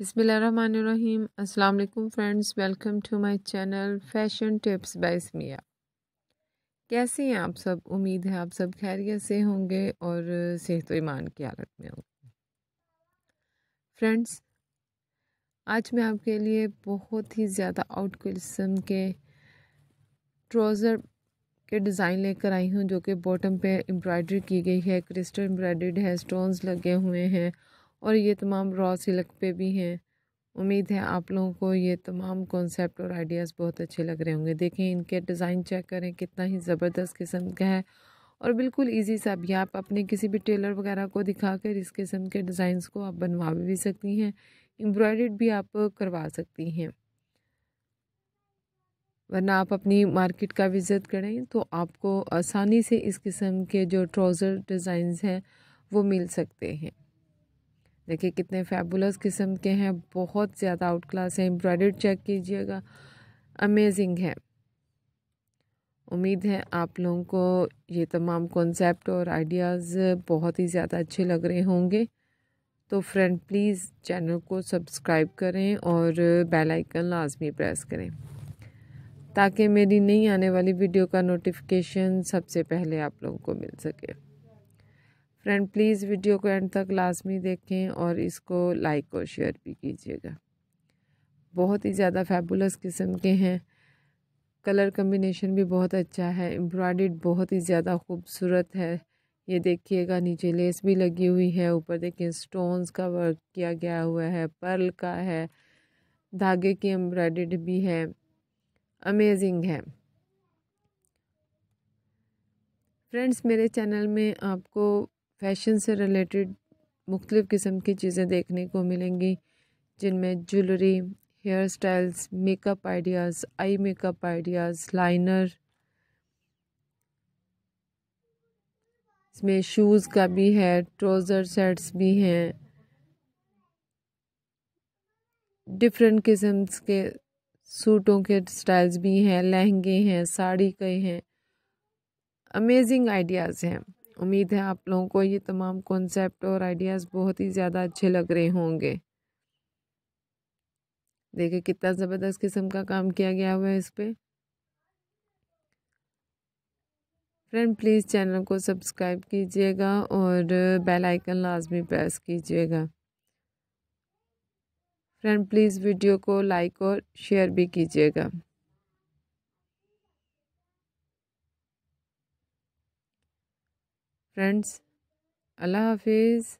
बिसमीम अल्लाम friends welcome to my channel fashion tips by Smiya कैसे हैं आप सब उम्मीद है आप सब खैरियत से होंगे और सेहत ईमान की हालत में होंगे फ्रेंड्स आज मैं आपके लिए बहुत ही ज़्यादा आउट किस्म के ट्रोज़र के डिज़ाइन लेकर आई हूँ जो कि बॉटम पे एम्ब्रॉयडरी की गई है क्रिस्टल एम्ब्रॉयड है स्टोन्स लगे हुए हैं और ये तमाम रॉ सिलक पे भी हैं उम्मीद है आप लोगों को ये तमाम कॉन्सेप्ट और आइडियाज़ बहुत अच्छे लग रहे होंगे देखें इनके डिज़ाइन चेक करें कितना ही ज़बरदस्त किस्म का है और बिल्कुल इजी सा भी आप अपने किसी भी टेलर वगैरह को दिखाकर इस किस्म के डिज़ाइंस को आप बनवा भी सकती हैं एम्ब्रॉयड भी आप करवा सकती हैं वरना आप अपनी मार्केट का विज़िट करें तो आपको आसानी से इस किस्म के जो ट्राउज़र डिज़ाइंस हैं वो मिल सकते हैं देखिए कितने फैबुलस किस्म के हैं बहुत ज़्यादा आउट क्लास है एम्ब्रॉयडर्ड चेक कीजिएगा अमेजिंग है उम्मीद है आप लोगों को ये तमाम कॉन्सेप्ट और आइडियाज़ बहुत ही ज़्यादा अच्छे लग रहे होंगे तो फ्रेंड प्लीज़ चैनल को सब्सक्राइब करें और बेल आइकन लाजमी प्रेस करें ताकि मेरी नई आने वाली वीडियो का नोटिफिकेशन सबसे पहले आप लोगों को मिल सके फ्रेंड प्लीज़ वीडियो को एंड तक लाजमी देखें और इसको लाइक और शेयर भी कीजिएगा बहुत ही ज़्यादा फैबुलस किस्म के हैं कलर कम्बिनेशन भी बहुत अच्छा है एम्ब्रॉयड बहुत ही ज़्यादा खूबसूरत है ये देखिएगा नीचे लेस भी लगी हुई है ऊपर देखिए स्टोन्स का वर्क किया गया हुआ है पर्ल का है धागे की एम्ब्रॉयड भी है अमेजिंग है फ्रेंड्स मेरे चैनल में आपको फैशन से रिलेटेड मुख्तलिफ़ किस्म की चीज़ें देखने को मिलेंगी जिनमें jewellery hair styles makeup ideas eye makeup ideas liner इसमें शूज़ का भी है ट्रोज़र सेट्स भी हैं डिफरेंट किस्म के सूटों के स्टाइल्स भी हैं लहंगे हैं साड़ी के हैं अमेजिंग आइडियाज़ हैं उम्मीद है आप लोगों को ये तमाम कॉन्सेप्ट और आइडियाज़ बहुत ही ज़्यादा अच्छे लग रहे होंगे देखिए कितना ज़बरदस्त किस्म का काम किया गया हुआ है इस पर फ्रेंड प्लीज़ चैनल को सब्सक्राइब कीजिएगा और बेल आइकन लाजमी प्रेस कीजिएगा फ्रेंड प्लीज़ वीडियो को लाइक और शेयर भी कीजिएगा friends allah hafiz